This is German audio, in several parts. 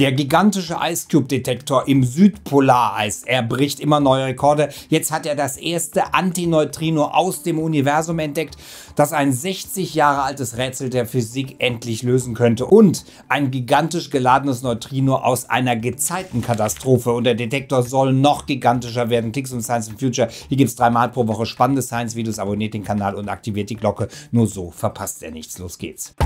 Der gigantische Ice Cube Detektor im Südpolareis, er bricht immer neue Rekorde. Jetzt hat er das erste Antineutrino aus dem Universum entdeckt, das ein 60 Jahre altes Rätsel der Physik endlich lösen könnte und ein gigantisch geladenes Neutrino aus einer Gezeitenkatastrophe. Und der Detektor soll noch gigantischer werden. Ticks und Science in Future. Hier gibt es dreimal pro Woche spannende Science-Videos. Abonniert den Kanal und aktiviert die Glocke. Nur so verpasst er nichts. Los geht's.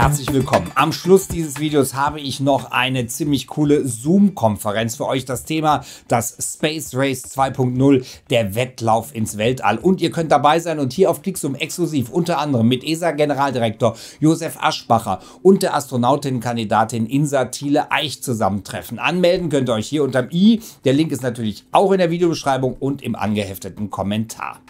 Herzlich willkommen. Am Schluss dieses Videos habe ich noch eine ziemlich coole Zoom-Konferenz für euch. Das Thema, das Space Race 2.0, der Wettlauf ins Weltall. Und ihr könnt dabei sein und hier auf Klicksum exklusiv unter anderem mit ESA-Generaldirektor Josef Aschbacher und der Astronautin-Kandidatin Insa Thiele Eich zusammentreffen. Anmelden könnt ihr euch hier unterm i. Der Link ist natürlich auch in der Videobeschreibung und im angehefteten Kommentar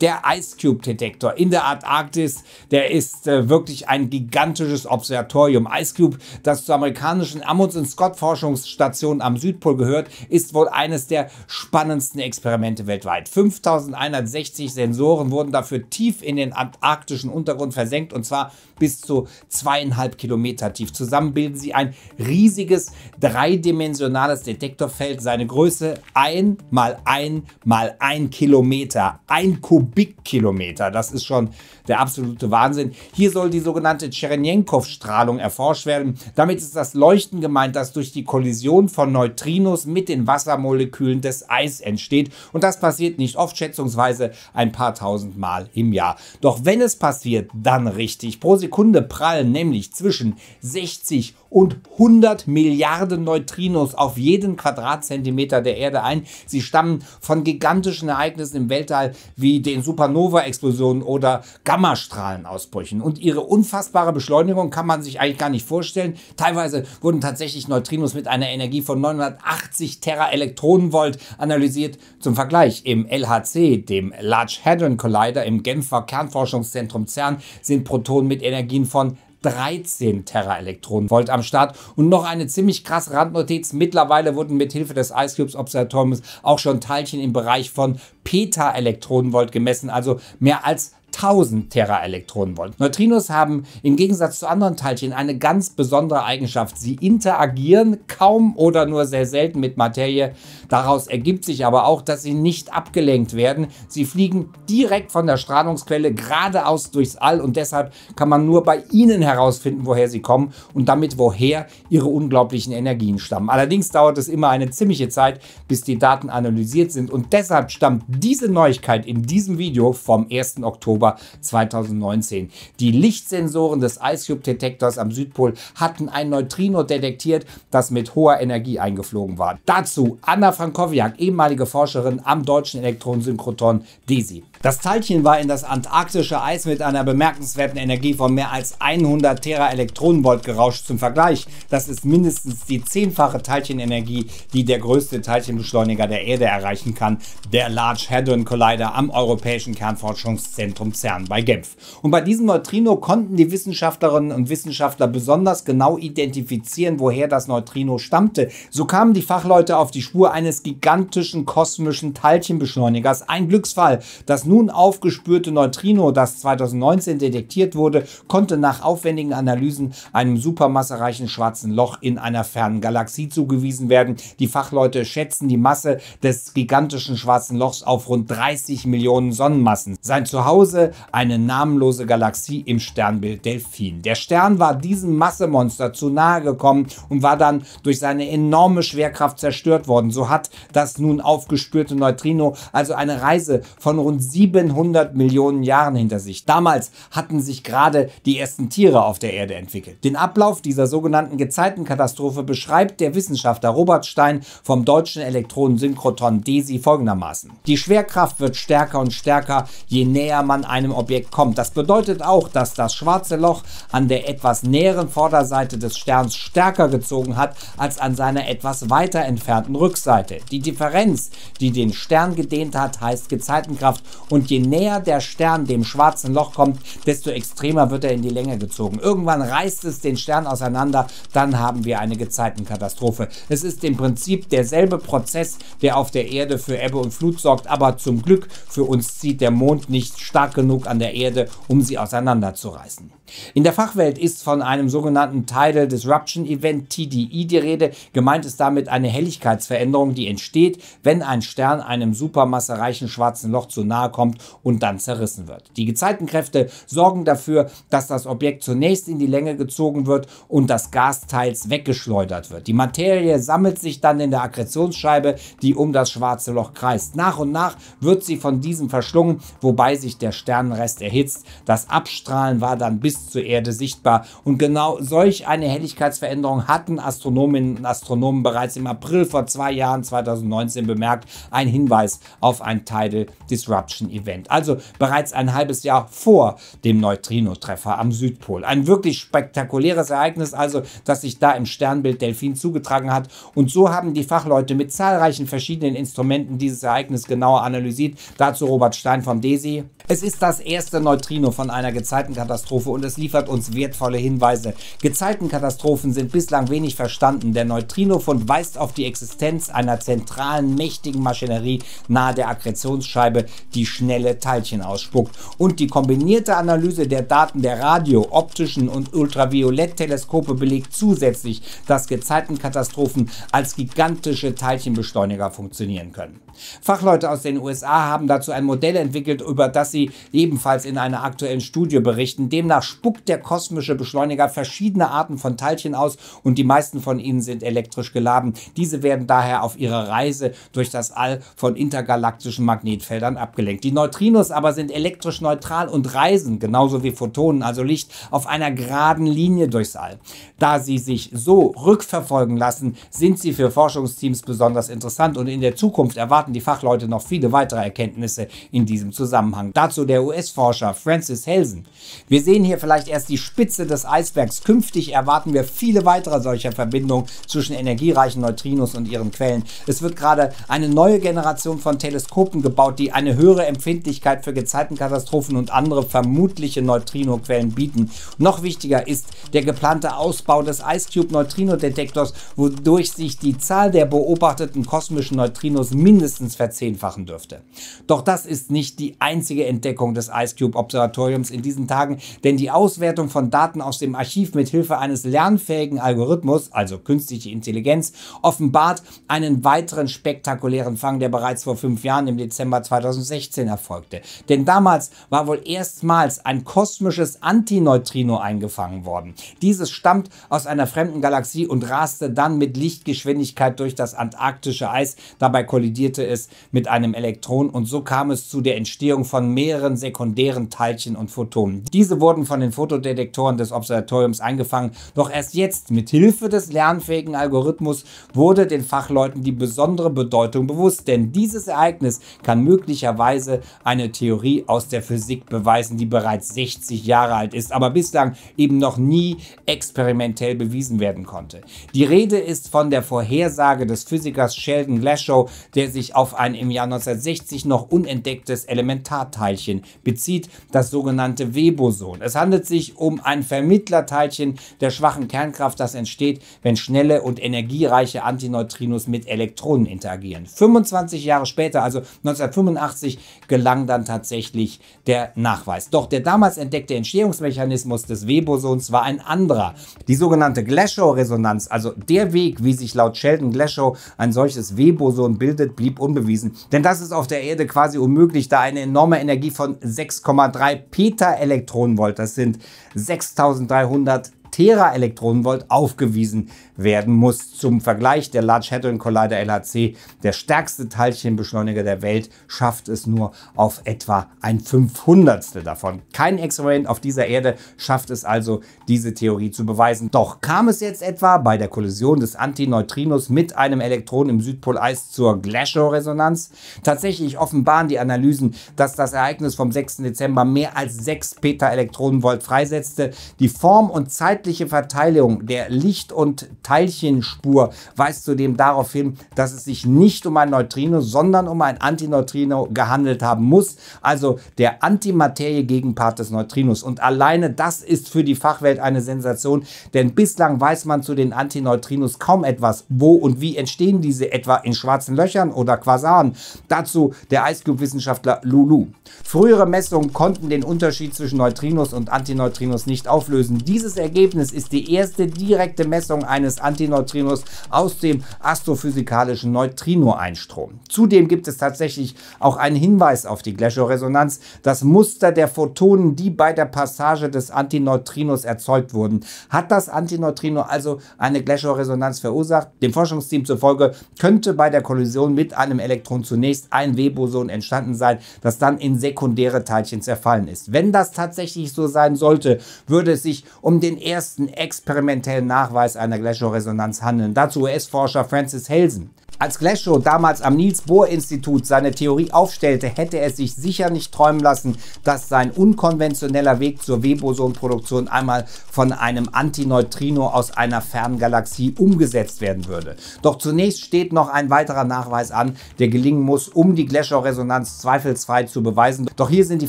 der Ice Cube Detektor in der Antarktis, der ist äh, wirklich ein gigantisches Observatorium. Ice Cube, das zur amerikanischen Amunds und Scott Forschungsstation am Südpol gehört, ist wohl eines der spannendsten Experimente weltweit. 5160 Sensoren wurden dafür tief in den antarktischen Untergrund versenkt und zwar bis zu zweieinhalb Kilometer tief. Zusammen bilden sie ein riesiges dreidimensionales Detektorfeld. Seine Größe 1 mal 1 mal 1 Kilometer, ein Kubik. Kubikkilometer. Das ist schon der absolute Wahnsinn. Hier soll die sogenannte Tscherenenkow-Strahlung erforscht werden. Damit ist das Leuchten gemeint, das durch die Kollision von Neutrinos mit den Wassermolekülen des Eis entsteht. Und das passiert nicht oft, schätzungsweise ein paar tausend Mal im Jahr. Doch wenn es passiert, dann richtig. Pro Sekunde prallen nämlich zwischen 60 und 100 Milliarden Neutrinos auf jeden Quadratzentimeter der Erde ein. Sie stammen von gigantischen Ereignissen im Weltall wie den in Supernova-Explosionen oder Gammastrahlenausbrüchen. Und ihre unfassbare Beschleunigung kann man sich eigentlich gar nicht vorstellen. Teilweise wurden tatsächlich Neutrinos mit einer Energie von 980 Teraelektronenvolt analysiert. Zum Vergleich, im LHC, dem Large Hadron Collider im Genfer Kernforschungszentrum CERN, sind Protonen mit Energien von 13 Teraelektronenvolt am Start. Und noch eine ziemlich krasse Randnotiz. Mittlerweile wurden mit Hilfe des Ice Cubes Observatoriums auch schon Teilchen im Bereich von Peta-Elektronenvolt gemessen, also mehr als 1000 Teraelektronenvolt. Neutrinos haben im Gegensatz zu anderen Teilchen eine ganz besondere Eigenschaft. Sie interagieren kaum oder nur sehr selten mit Materie. Daraus ergibt sich aber auch, dass sie nicht abgelenkt werden. Sie fliegen direkt von der Strahlungsquelle geradeaus durchs All und deshalb kann man nur bei ihnen herausfinden, woher sie kommen und damit woher ihre unglaublichen Energien stammen. Allerdings dauert es immer eine ziemliche Zeit, bis die Daten analysiert sind und deshalb stammt diese Neuigkeit in diesem Video vom 1. Oktober Oktober 2019. Die Lichtsensoren des Ice IceCube-Detektors am Südpol hatten ein Neutrino detektiert, das mit hoher Energie eingeflogen war. Dazu Anna Frankowiak, ehemalige Forscherin am deutschen Elektronensynchrotron DESI. Das Teilchen war in das antarktische Eis mit einer bemerkenswerten Energie von mehr als 100 Tera-Elektronenvolt gerauscht. Zum Vergleich, das ist mindestens die zehnfache Teilchenenergie, die der größte Teilchenbeschleuniger der Erde erreichen kann, der Large Hadron Collider am Europäischen Kernforschungszentrum CERN bei Genf. Und bei diesem Neutrino konnten die Wissenschaftlerinnen und Wissenschaftler besonders genau identifizieren, woher das Neutrino stammte. So kamen die Fachleute auf die Spur eines gigantischen kosmischen Teilchenbeschleunigers. Ein Glücksfall. Das nun aufgespürte Neutrino, das 2019 detektiert wurde, konnte nach aufwendigen Analysen einem supermassereichen schwarzen Loch in einer fernen Galaxie zugewiesen werden. Die Fachleute schätzen die Masse des gigantischen schwarzen Lochs auf rund 30 Millionen Sonnenmassen. Sein Zuhause eine namenlose Galaxie im Sternbild Delfin. Der Stern war diesem Massemonster zu nahe gekommen und war dann durch seine enorme Schwerkraft zerstört worden. So hat das nun aufgespürte Neutrino also eine Reise von rund 700 Millionen Jahren hinter sich. Damals hatten sich gerade die ersten Tiere auf der Erde entwickelt. Den Ablauf dieser sogenannten Gezeitenkatastrophe beschreibt der Wissenschaftler Robert Stein vom deutschen Elektronensynchrotron DESI folgendermaßen. Die Schwerkraft wird stärker und stärker, je näher man ein einem Objekt kommt. Das bedeutet auch, dass das schwarze Loch an der etwas näheren Vorderseite des Sterns stärker gezogen hat als an seiner etwas weiter entfernten Rückseite. Die Differenz, die den Stern gedehnt hat, heißt Gezeitenkraft und je näher der Stern dem schwarzen Loch kommt, desto extremer wird er in die Länge gezogen. Irgendwann reißt es den Stern auseinander, dann haben wir eine Gezeitenkatastrophe. Es ist im Prinzip derselbe Prozess, der auf der Erde für Ebbe und Flut sorgt, aber zum Glück für uns zieht der Mond nicht stark genug an der Erde, um sie auseinanderzureißen. In der Fachwelt ist von einem sogenannten Tidal Disruption Event TDI e, die Rede. Gemeint ist damit eine Helligkeitsveränderung, die entsteht, wenn ein Stern einem supermassereichen schwarzen Loch zu nahe kommt und dann zerrissen wird. Die Gezeitenkräfte sorgen dafür, dass das Objekt zunächst in die Länge gezogen wird und das Gas teils weggeschleudert wird. Die Materie sammelt sich dann in der Akkretionsscheibe, die um das schwarze Loch kreist. Nach und nach wird sie von diesem verschlungen, wobei sich der Stern Sternenrest erhitzt. Das Abstrahlen war dann bis zur Erde sichtbar. Und genau solch eine Helligkeitsveränderung hatten Astronominnen und Astronomen bereits im April vor zwei Jahren 2019 bemerkt. Ein Hinweis auf ein Tidal Disruption Event. Also bereits ein halbes Jahr vor dem Neutrino-Treffer am Südpol. Ein wirklich spektakuläres Ereignis also, das sich da im Sternbild Delfin zugetragen hat. Und so haben die Fachleute mit zahlreichen verschiedenen Instrumenten dieses Ereignis genauer analysiert. Dazu Robert Stein vom DESI. Es ist das erste Neutrino von einer Gezeitenkatastrophe und es liefert uns wertvolle Hinweise. Gezeitenkatastrophen sind bislang wenig verstanden. Der Neutrinofund weist auf die Existenz einer zentralen, mächtigen Maschinerie nahe der Akkretionsscheibe, die schnelle Teilchen ausspuckt. Und die kombinierte Analyse der Daten der Radio-, optischen und Ultravioletteleskope belegt zusätzlich, dass Gezeitenkatastrophen als gigantische Teilchenbeschleuniger funktionieren können. Fachleute aus den USA haben dazu ein Modell entwickelt, über das sie ebenfalls in einer aktuellen Studie berichten. Demnach spuckt der kosmische Beschleuniger verschiedene Arten von Teilchen aus und die meisten von ihnen sind elektrisch geladen. Diese werden daher auf ihrer Reise durch das All von intergalaktischen Magnetfeldern abgelenkt. Die Neutrinos aber sind elektrisch neutral und reisen, genauso wie Photonen, also Licht, auf einer geraden Linie durchs All. Da sie sich so rückverfolgen lassen, sind sie für Forschungsteams besonders interessant und in der Zukunft erwarten erwarten die Fachleute noch viele weitere Erkenntnisse in diesem Zusammenhang. Dazu der US-Forscher Francis Helsen. Wir sehen hier vielleicht erst die Spitze des Eisbergs. Künftig erwarten wir viele weitere solcher Verbindungen zwischen energiereichen Neutrinos und ihren Quellen. Es wird gerade eine neue Generation von Teleskopen gebaut, die eine höhere Empfindlichkeit für Gezeitenkatastrophen und andere vermutliche Neutrinoquellen bieten. Noch wichtiger ist der geplante Ausbau des IceCube Neutrino-Detektors, wodurch sich die Zahl der beobachteten kosmischen Neutrinos mindestens mindestens verzehnfachen dürfte. Doch das ist nicht die einzige Entdeckung des Ice Cube Observatoriums in diesen Tagen, denn die Auswertung von Daten aus dem Archiv mit Hilfe eines lernfähigen Algorithmus, also künstliche Intelligenz, offenbart einen weiteren spektakulären Fang, der bereits vor fünf Jahren im Dezember 2016 erfolgte. Denn damals war wohl erstmals ein kosmisches Antineutrino eingefangen worden. Dieses stammt aus einer fremden Galaxie und raste dann mit Lichtgeschwindigkeit durch das antarktische Eis. Dabei kollidierte es mit einem Elektron und so kam es zu der Entstehung von mehreren sekundären Teilchen und Photonen. Diese wurden von den Fotodetektoren des Observatoriums eingefangen, doch erst jetzt mit Hilfe des lernfähigen Algorithmus wurde den Fachleuten die besondere Bedeutung bewusst, denn dieses Ereignis kann möglicherweise eine Theorie aus der Physik beweisen, die bereits 60 Jahre alt ist, aber bislang eben noch nie experimentell bewiesen werden konnte. Die Rede ist von der Vorhersage des Physikers Sheldon Glashow, der sich sich auf ein im Jahr 1960 noch unentdecktes Elementarteilchen bezieht, das sogenannte Weboson. Es handelt sich um ein Vermittlerteilchen der schwachen Kernkraft, das entsteht, wenn schnelle und energiereiche Antineutrinos mit Elektronen interagieren. 25 Jahre später, also 1985, gelang dann tatsächlich der Nachweis. Doch der damals entdeckte Entstehungsmechanismus des Webosons war ein anderer. Die sogenannte Glashow-Resonanz, also der Weg, wie sich laut Sheldon Glashow ein solches Weboson bildet, blieb unbewiesen. Denn das ist auf der Erde quasi unmöglich, da eine enorme Energie von 6,3 Peta-Elektronenvolt, das sind 6300 Tera-Elektronenvolt aufgewiesen werden muss. Zum Vergleich, der Large Hadron Collider LHC, der stärkste Teilchenbeschleuniger der Welt, schafft es nur auf etwa ein Fünfhundertstel davon. Kein Experiment auf dieser Erde schafft es also, diese Theorie zu beweisen. Doch kam es jetzt etwa bei der Kollision des Antineutrinos mit einem Elektron im Südpoleis zur Glashow-Resonanz? Tatsächlich offenbaren die Analysen, dass das Ereignis vom 6. Dezember mehr als 6 Peta-Elektronenvolt freisetzte. Die Form und Zeit zeitliche Verteilung der Licht- und Teilchenspur weist zudem darauf hin, dass es sich nicht um ein Neutrino, sondern um ein Antineutrino gehandelt haben muss, also der Antimaterie-Gegenpart des Neutrinos. Und alleine das ist für die Fachwelt eine Sensation, denn bislang weiß man zu den Antineutrinos kaum etwas. Wo und wie entstehen diese etwa in schwarzen Löchern oder Quasaren? Dazu der Eiscube-Wissenschaftler Lulu. Frühere Messungen konnten den Unterschied zwischen Neutrinos und Antineutrinos nicht auflösen. Dieses Ergebnis Verhältnis ist die erste direkte Messung eines Antineutrinos aus dem astrophysikalischen Neutrino-Einstrom. Zudem gibt es tatsächlich auch einen Hinweis auf die Gleschow-Resonanz, Das Muster der Photonen, die bei der Passage des Antineutrinos erzeugt wurden. Hat das Antineutrino also eine Gleschow-Resonanz verursacht? Dem Forschungsteam zufolge könnte bei der Kollision mit einem Elektron zunächst ein W-Boson entstanden sein, das dann in sekundäre Teilchen zerfallen ist. Wenn das tatsächlich so sein sollte, würde es sich um den ersten ersten experimentellen Nachweis einer Glacial Resonanz handeln. Dazu US-Forscher Francis Helsen. Als Glashow damals am Niels-Bohr-Institut seine Theorie aufstellte, hätte er sich sicher nicht träumen lassen, dass sein unkonventioneller Weg zur W-Boson-Produktion einmal von einem Antineutrino aus einer Ferngalaxie umgesetzt werden würde. Doch zunächst steht noch ein weiterer Nachweis an, der gelingen muss, um die Glashow-Resonanz zweifelsfrei zu beweisen. Doch hier sind die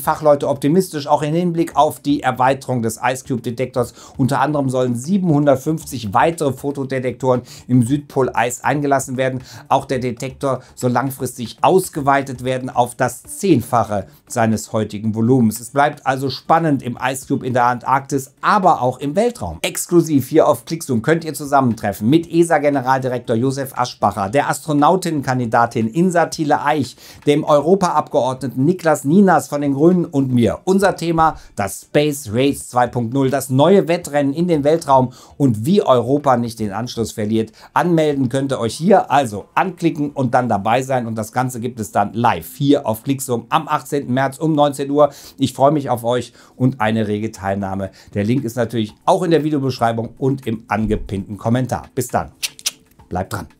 Fachleute optimistisch, auch im Hinblick auf die Erweiterung des Ice cube detektors Unter anderem sollen 750 weitere Fotodetektoren im Südpoleis eingelassen werden auch der Detektor soll langfristig ausgeweitet werden auf das Zehnfache seines heutigen Volumens. Es bleibt also spannend im Ice Cube in der Antarktis, aber auch im Weltraum. Exklusiv hier auf Klicksum könnt ihr zusammentreffen mit ESA-Generaldirektor Josef Aschbacher, der Astronautinnenkandidatin Insa Thiele Eich, dem Europaabgeordneten Niklas Ninas von den Grünen und mir. Unser Thema, das Space Race 2.0, das neue Wettrennen in den Weltraum und wie Europa nicht den Anschluss verliert. Anmelden könnt ihr euch hier also anklicken und dann dabei sein. Und das Ganze gibt es dann live hier auf Klicksum am 18. März um 19 Uhr. Ich freue mich auf euch und eine rege Teilnahme. Der Link ist natürlich auch in der Videobeschreibung und im angepinnten Kommentar. Bis dann. Bleibt dran.